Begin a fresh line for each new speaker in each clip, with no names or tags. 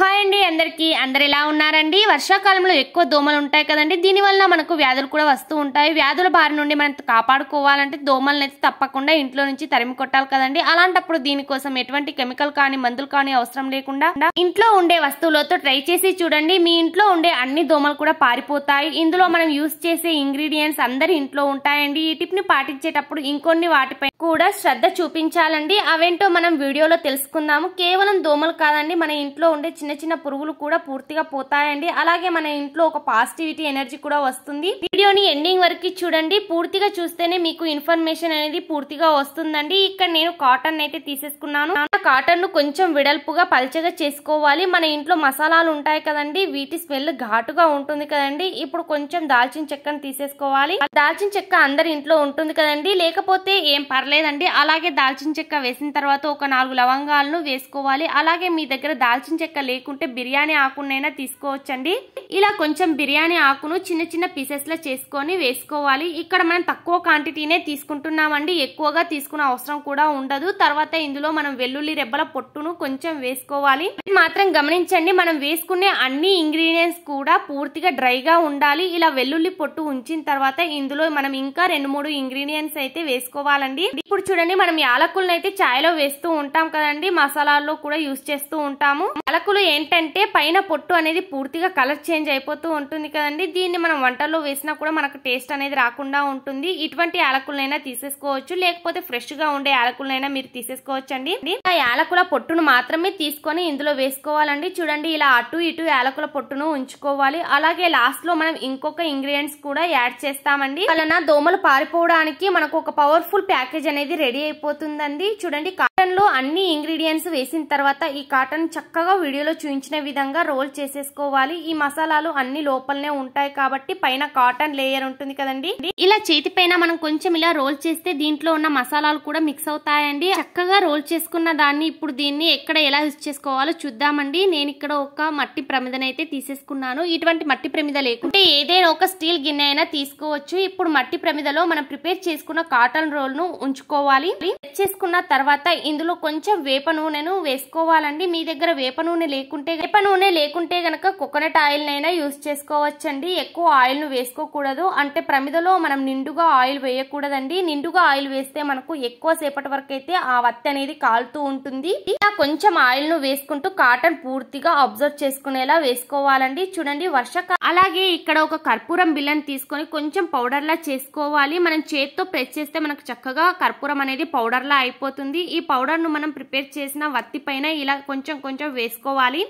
hi అండి అందరికీ అందరు ఎలా ఉన్నారండి వర్షాకాలంలో ఎక్కువ దోమలు ఉంటాయి కదండి దీనివల్ల మనకు వ్యాధులు కూడా వస్తూ ఉంటాయి వ్యాధుల బారి నుండి మనం కాపాడుకోవాలంటే దోమలను అయితే తప్పకుండా ఇంట్లో నుంచి తరిమి కొట్టాలి కదండి అలాంటప్పుడు దీనికోసం ఎటువంటి కెమికల్ కానీ మందులు కానీ అవసరం లేకుండా ఇంట్లో ఉండే వస్తువులతో ట్రై చేసి చూడండి మీ ఇంట్లో ఉండే అన్ని దోమలు కూడా పారిపోతాయి ఇందులో మనం యూస్ చేసే ఇంగ్రీడియంట్స్ అందరి ఇంట్లో ఉంటాయండి ఈ టిప్ ని పాటించేటప్పుడు ఇంకొన్ని వాటిపై కూడా శ్రద్ధ చూపించాలండి అవేంటో మనం వీడియోలో తెలుసుకుందాము కేవలం దోమలు కాదండి మన ఇంట్లో ఉండే చిన్న చిన్న చిన్న పురుగులు కూడా పూర్తిగా పోతాయండి అలాగే మన ఇంట్లో ఒక పాజిటివిటీ ఎనర్జీ కూడా వస్తుంది వీడియోని ఎండింగ్ వరకు చూడండి పూర్తిగా చూస్తేనే మీకు ఇన్ఫర్మేషన్ అనేది పూర్తిగా వస్తుందండి ఇక్కడ నేను కాటన్ అయితే తీసేసుకున్నాను కాటన్ ను కొంచెం విడల్పుగా పల్చగా చేసుకోవాలి మన ఇంట్లో మసాలాలు ఉంటాయి కదండి వీటి స్మెల్ ఘాటుగా ఉంటుంది కదండి ఇప్పుడు కొంచెం దాల్చిన చెక్కను తీసేసుకోవాలి దాల్చిన చెక్క అందరి ఇంట్లో ఉంటుంది కదండి లేకపోతే ఏం పర్లేదండి అలాగే దాల్చిన చెక్క వేసిన తర్వాత ఒక నాలుగు లవంగాలను వేసుకోవాలి అలాగే మీ దగ్గర దాల్చిన చెక్క లేకుంటే బిర్యానీ ఆకునైనా తీసుకోవచ్చండి ఇలా కొంచెం బిర్యానీ ఆకును చిన్న చిన్న పీసెస్ లా చేసుకొని వేసుకోవాలి ఇక్కడ మనం తక్కువ క్వాంటిటీనే తీసుకుంటున్నామండి ఎక్కువగా తీసుకునే అవసరం కూడా ఉండదు తర్వాత ఇందులో మనం వెల్లుల్లి రెబ్బల పొట్టును కొంచెం వేసుకోవాలి మాత్రం గమనించండి మనం వేసుకునే అన్ని ఇంగ్రీడియంట్స్ కూడా పూర్తిగా డ్రైగా ఉండాలి ఇలా వెల్లుల్లి పొట్టు ఉంచిన తర్వాత ఇందులో మనం ఇంకా రెండు మూడు ఇంగ్రీడియంట్స్ అయితే వేసుకోవాలండి ఇప్పుడు చూడండి మనం యాలకులను అయితే ఛాయ్లో వేస్తూ ఉంటాం కదండి మసాలాల్లో కూడా యూజ్ చేస్తూ ఉంటాము యాలకులు ఏంటంటే పైన పొట్టు అనేది పూర్తిగా కలర్ చేంజ్ అయిపోతూ ఉంటుంది కదండి దీన్ని మనం వంటల్లో వేసినా కూడా మనకు టేస్ట్ అనేది రాకుండా ఉంటుంది ఇటువంటి యాలకులనైనా తీసేసుకోవచ్చు లేకపోతే ఫ్రెష్ గా ఉండే యాలకులనైనా మీరు తీసేసుకోవచ్చు అండి ఆ యాలకుల పొట్టును మాత్రమే తీసుకొని ఇందులో వేసి వేసుకోవాలండి చూడండి ఇలా అటు ఇటు యాలకుల పొట్టును ఉంచుకోవాలి అలాగే లాస్ట్ లో మనం ఇంకొక ఇంగ్రీడియంట్స్ కూడా యాడ్ చేస్తామండి వలన దోమలు పారిపోవడానికి మనకు ఒక పవర్ఫుల్ ప్యాకేజ్ అనేది రెడీ అయిపోతుందండి చూడండి కాటన్లో అన్ని ఇంగ్రీడియంట్స్ వేసిన తర్వాత ఈ కాటన్ చక్కగా వీడియోలో చూపించిన విధంగా రోల్ చేసేసుకోవాలి ఈ మసాలాలు అన్ని లోపలనే ఉంటాయి కాబట్టి పైన కాటన్ లేయర్ ఉంటుంది కదండి ఇలా చేతి పైన మనం కొంచెం ఇలా రోల్ చేస్తే దీంట్లో ఉన్న మసాలాలు కూడా మిక్స్ అవుతాయండి చక్కగా రోల్ చేసుకున్న దాన్ని ఇప్పుడు దీన్ని ఎక్కడ ఎలా యూజ్ చేసుకోవాలో చూద్దామండి నేను ఇక్కడ ఒక మట్టి ప్రమిదనైతే తీసేసుకున్నాను ఇటువంటి మట్టి ప్రమిద లేకుంటే ఏదైనా ఒక స్టీల్ గిన్నె అయినా తీసుకోవచ్చు ఇప్పుడు మట్టి ప్రమిదలో మనం ప్రిపేర్ చేసుకున్న కాటన్ రోల్ ను ఉంచుకోవాలి చేసుకున్న తర్వాత ఇందులో కొంచెం వేప నూనెను వేసుకోవాలండి మీ దగ్గర వేప నూనె లేకుంటే వేప నూనె లేకుంటే గనక కోకోనట్ ఆయిల్ నైనా యూస్ చేసుకోవచ్చండి ఎక్కువ ఆయిల్ ను వేసుకోకూడదు అంటే ప్రమిదలో మనం నిండుగా ఆయిల్ వేయకూడదండి నిండుగా ఆయిల్ వేస్తే మనకు ఎక్కువ సేపటి వరకు అయితే ఆ వత్తి అనేది కాలుతూ ఉంటుంది ఇలా కొంచెం ను వేసుకుంటూ కాటన్ పూర్తిగా అబ్జర్వ్ చేసుకునేలా వేసుకోవాలండి చూడండి వర్షకాలం అలాగే ఇక్కడ ఒక కర్పూరం బిల్లని తీసుకొని కొంచెం పౌడర్ లా చేసుకోవాలి మనం చేత్తో ప్రెస్ చేస్తే మనకు చక్కగా కర్పూరం అనేది పౌడర్ లా అయిపోతుంది ఈ పౌడర్ ను మనం ప్రిపేర్ చేసిన వత్తి పైన ఇలా కొంచెం కొంచెం వేసుకోవాలి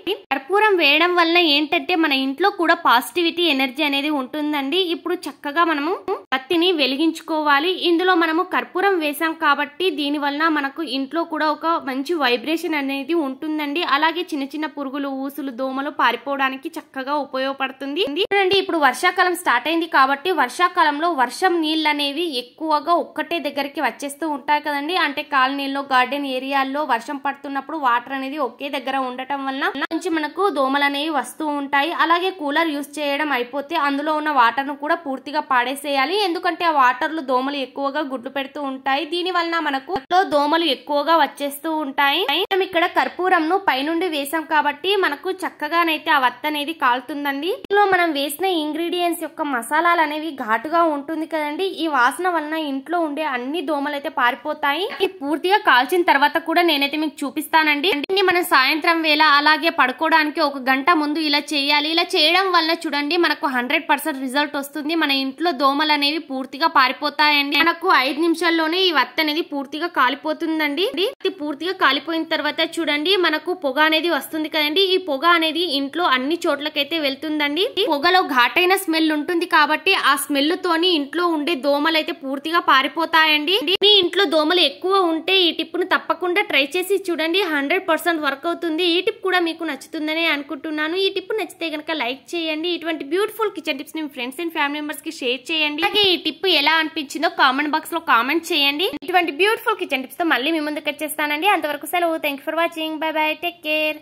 కర్పూరం వేయడం వల్ల ఏంటంటే మన ఇంట్లో కూడా పాజిటివిటీ ఎనర్జీ అనేది ఉంటుందండి ఇప్పుడు చక్కగా మనము పత్తిని వెలిగించుకోవాలి ఇందులో మనము కర్పూరం వేసాం కాబట్టి దీని వలన మనకు ఇంట్లో కూడా ఒక మంచి వైబ్రేషన్ అనేది ఉంటుందండి అలాగే చిన్న చిన్న పురుగులు ఊసులు దోమలు పారిపోవడానికి చక్కగా ఉపయోగపడుతుంది చూడండి ఇప్పుడు వర్షాకాలం స్టార్ట్ అయింది కాబట్టి వర్షాకాలంలో వర్షం నీళ్ళు అనేవి ఎక్కువగా ఒక్కటే దగ్గరికి వచ్చేస్తూ ఉంటాయి కదండి అంటే కాలనీల్లో గార్డెన్ ఏరియాల్లో వర్షం పడుతున్నప్పుడు వాటర్ అనేది ఒకే దగ్గర ఉండటం వలన మంచి మనకు దోమలు దోమలనేవి వస్తూ ఉంటాయి అలాగే కూలర్ యూస్ చేయడం అయిపోతే అందులో ఉన్న వాటర్ను కూడా పూర్తిగా పాడేసేయాలి ఎందుకంటే ఆ వాటర్లో దోమలు ఎక్కువగా గుడ్లు పెడుతూ ఉంటాయి దీని వలన మనకు దోమలు ఎక్కువగా వచ్చేస్తూ ఉంటాయి మనం ఇక్కడ కర్పూరంను పైనుండి వేసాం కాబట్టి మనకు చక్కగానైతే ఆ వత్త అనేది కాలుతుందండి ఇందులో మనం వేసిన ఇంగ్రీడియంట్స్ యొక్క మసాలాలు అనేవి ఘాటుగా ఉంటుంది కదండి ఈ వాసన వలన ఇంట్లో ఉండే అన్ని దోమలు అయితే పారిపోతాయి పూర్తిగా కాల్చిన తర్వాత కూడా నేనైతే మీకు చూపిస్తానండి దీన్ని మనం సాయంత్రం వేళ అలాగే పడుకోవడానికి మనకి ఒక గంట ముందు ఇలా చేయాలి ఇలా చేయడం వల్ల చూడండి మనకు హండ్రెడ్ పర్సెంట్ రిజల్ట్ వస్తుంది మన ఇంట్లో దోమలు అనేవి పూర్తిగా పారిపోతాయండి మనకు ఐదు నిమిషాల్లోనే ఈ వత్త అనేది పూర్తిగా కాలిపోతుందండి పూర్తిగా కాలిపోయిన తర్వాత చూడండి మనకు పొగ అనేది వస్తుంది కదండి ఈ పొగ అనేది ఇంట్లో అన్ని చోట్లకైతే వెళ్తుందండి పొగలో ఘాటైన స్మెల్ ఉంటుంది కాబట్టి ఆ స్మెల్ తోని ఇంట్లో ఉండే దోమలు అయితే పూర్తిగా పారిపోతాయండి ఇంట్లో దోమలు ఎక్కువ ఉంటే ఈ టిప్ను తప్పకుండా ట్రై చేసి చూడండి హండ్రెడ్ పర్సెంట్ వర్క్ అవుతుంది ఈ టిప్ కూడా మీకు నచ్చుతుందని అనుకుంటున్నాను ఈ టిప్ నచ్చితే కనుక లైక్ చేయండి ఇటువంటి బ్యూటిఫుల్ కిచెన్ టిప్స్ మీ ఫ్రెండ్స్ అండ్ ఫ్యామిలీ మెంబర్స్కి షేర్ చేయండి అలాగే ఈ టిప్ ఎలా అనిపించిందో కామెంట్ బాక్స్లో కామెంట్ చేయండి ఇటువంటి బ్యూటిఫుల్ కిచెన్ తో మళ్ళీ మీ ముందుకు వచ్చేస్తానండి అంతవరకు సెలవు thank for watching bye bye take care